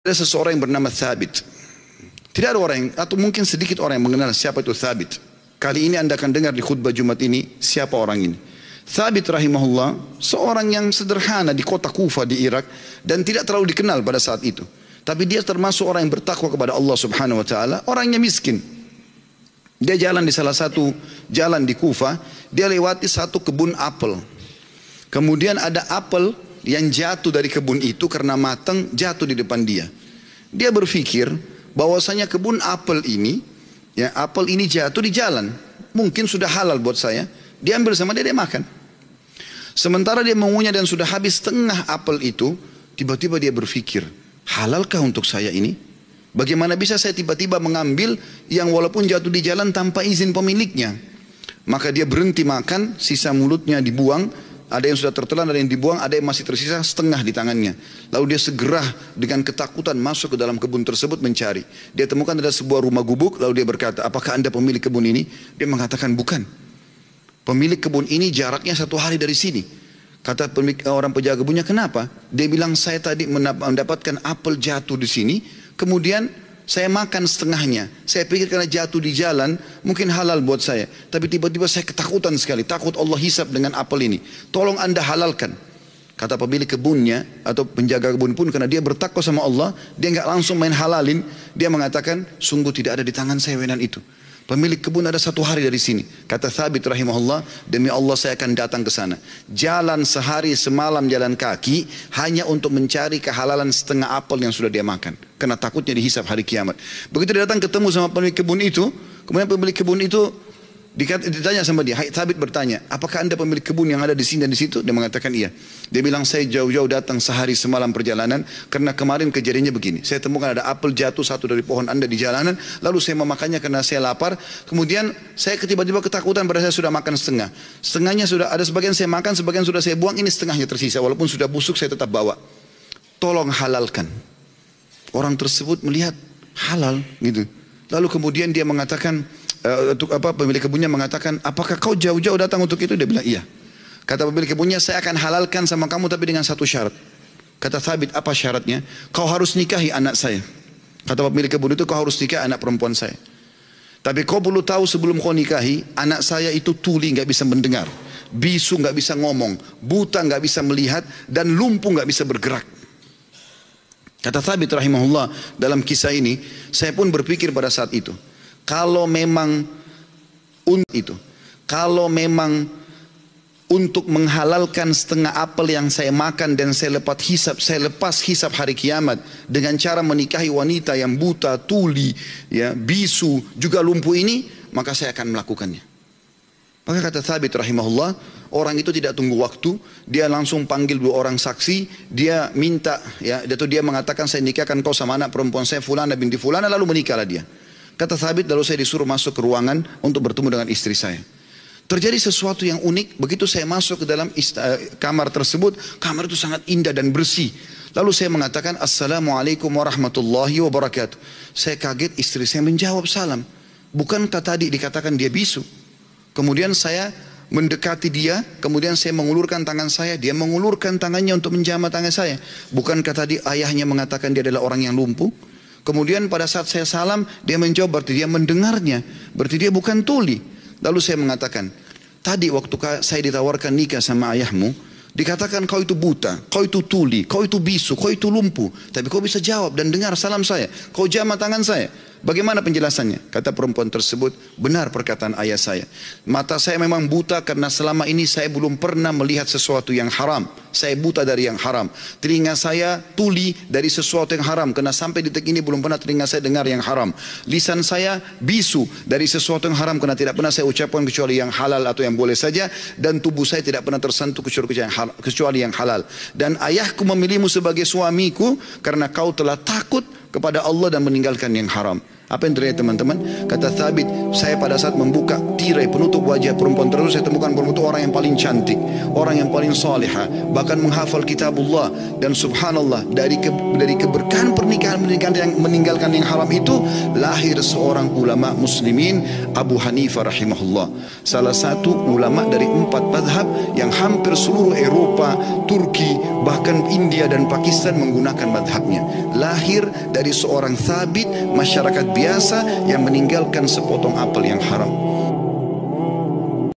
Ada seseorang yang bernama Thabit. Tidak ada orang yang, atau mungkin sedikit orang yang mengenal siapa itu Thabit. Kali ini anda akan dengar di khutbah Jumat ini siapa orang ini. Thabit rahimahullah, seorang yang sederhana di kota Kufa di Irak dan tidak terlalu dikenal pada saat itu. Tapi dia termasuk orang yang bertakwa kepada Allah subhanahu wa ta'ala. Orangnya miskin. Dia jalan di salah satu jalan di Kufa. Dia lewati satu kebun apel. Kemudian ada apel yang jatuh dari kebun itu karena matang jatuh di depan dia. Dia berpikir bahwasanya kebun apel ini, ya apel ini jatuh di jalan. Mungkin sudah halal buat saya. Dia ambil sama dia, dia makan. Sementara dia mengunyah dan sudah habis setengah apel itu, tiba-tiba dia berpikir, halalkah untuk saya ini? Bagaimana bisa saya tiba-tiba mengambil yang walaupun jatuh di jalan tanpa izin pemiliknya? Maka dia berhenti makan, sisa mulutnya dibuang, ada yang sudah tertelan, ada yang dibuang, ada yang masih tersisa setengah di tangannya. Lalu dia segera dengan ketakutan masuk ke dalam kebun tersebut mencari. Dia temukan ada sebuah rumah gubuk, lalu dia berkata, apakah anda pemilik kebun ini? Dia mengatakan, bukan. Pemilik kebun ini jaraknya satu hari dari sini. Kata pemilik, eh, orang penjaga kebunnya, kenapa? Dia bilang, saya tadi mendapatkan apel jatuh di sini, kemudian saya makan setengahnya. Saya pikir karena jatuh di jalan, mungkin halal buat saya. Tapi tiba-tiba saya ketakutan sekali. Takut Allah hisap dengan apel ini. Tolong anda halalkan. Kata pemilik kebunnya atau penjaga kebun pun karena dia bertakwa sama Allah, dia nggak langsung main halalin, dia mengatakan sungguh tidak ada di tangan saya wenan itu. Pemilik kebun ada satu hari dari sini. Kata Thabit rahimahullah, demi Allah saya akan datang ke sana. Jalan sehari semalam jalan kaki hanya untuk mencari kehalalan setengah apel yang sudah dia makan. Karena takutnya dihisap hari kiamat. Begitu dia datang ketemu sama pemilik kebun itu, kemudian pemilik kebun itu Ditanya sama dia, Thabit bertanya, apakah anda pemilik kebun yang ada di sini dan di situ? Dia mengatakan iya. Dia bilang, saya jauh-jauh datang sehari semalam perjalanan, karena kemarin kejadiannya begini. Saya temukan ada apel jatuh satu dari pohon anda di jalanan, lalu saya memakannya karena saya lapar. Kemudian saya ketiba tiba ketakutan pada saya sudah makan setengah. Setengahnya sudah, ada sebagian saya makan, sebagian sudah saya buang, ini setengahnya tersisa. Walaupun sudah busuk, saya tetap bawa. Tolong halalkan. Orang tersebut melihat, halal gitu. Lalu kemudian dia mengatakan, uh, untuk apa pemilik kebunnya mengatakan, "Apakah kau jauh-jauh datang untuk itu?" Dia bilang, "Iya." Kata pemilik kebunnya, "Saya akan halalkan sama kamu tapi dengan satu syarat." Kata Thabit, "Apa syaratnya?" "Kau harus nikahi anak saya." Kata pemilik kebun itu, "Kau harus nikah anak perempuan saya." Tapi kau perlu tahu sebelum kau nikahi, anak saya itu tuli nggak bisa mendengar, bisu nggak bisa ngomong, buta nggak bisa melihat, dan lumpuh nggak bisa bergerak. Kata Thabit rahimahullah dalam kisah ini, saya pun berpikir pada saat itu, kalau memang untuk itu, kalau memang untuk menghalalkan setengah apel yang saya makan dan saya lepas hisap, saya lepas hisap hari kiamat dengan cara menikahi wanita yang buta, tuli, ya, bisu, juga lumpuh ini, maka saya akan melakukannya. Maka kata Thabit rahimahullah, orang itu tidak tunggu waktu, dia langsung panggil dua orang saksi, dia minta, ya, itu dia mengatakan saya nikahkan kau sama anak perempuan saya fulana binti fulana, lalu menikahlah dia. Kata Thabit lalu saya disuruh masuk ke ruangan untuk bertemu dengan istri saya. Terjadi sesuatu yang unik, begitu saya masuk ke dalam eh, kamar tersebut, kamar itu sangat indah dan bersih. Lalu saya mengatakan, Assalamualaikum warahmatullahi wabarakatuh. Saya kaget istri saya menjawab salam. Bukankah tadi dikatakan dia bisu? Kemudian saya mendekati dia, kemudian saya mengulurkan tangan saya, dia mengulurkan tangannya untuk menjamah tangan saya. Bukankah tadi ayahnya mengatakan dia adalah orang yang lumpuh? Kemudian pada saat saya salam, dia menjawab berarti dia mendengarnya. Berarti dia bukan tuli. Lalu saya mengatakan, tadi waktu saya ditawarkan nikah sama ayahmu, dikatakan kau itu buta, kau itu tuli, kau itu bisu, kau itu lumpuh. Tapi kau bisa jawab dan dengar salam saya. Kau jama tangan saya. Bagaimana penjelasannya? Kata perempuan tersebut, benar perkataan ayah saya. Mata saya memang buta karena selama ini saya belum pernah melihat sesuatu yang haram. Saya buta dari yang haram. Telinga saya tuli dari sesuatu yang haram. Karena sampai detik ini belum pernah telinga saya dengar yang haram. Lisan saya bisu dari sesuatu yang haram. Karena tidak pernah saya ucapkan kecuali yang halal atau yang boleh saja. Dan tubuh saya tidak pernah tersentuh kecuali yang, haram, kecuali yang halal. Dan ayahku memilihmu sebagai suamiku. Karena kau telah takut kepada Allah dan meninggalkan yang haram. Apa yang terjadi teman-teman? Kata Thabit, saya pada saat membuka tirai penutup wajah perempuan tersebut, saya temukan perempuan itu orang yang paling cantik, orang yang paling salihah, bahkan menghafal kitabullah dan subhanallah dari ke, dari keberkahan pernikahan pernikahan yang meninggalkan yang haram itu lahir seorang ulama muslimin Abu Hanifah rahimahullah. Salah satu ulama dari empat madhab yang hampir seluruh Eropa, Turki, bahkan India dan Pakistan menggunakan madhabnya. Lahir dari seorang Thabit masyarakat biasa yang meninggalkan sepotong apel yang haram.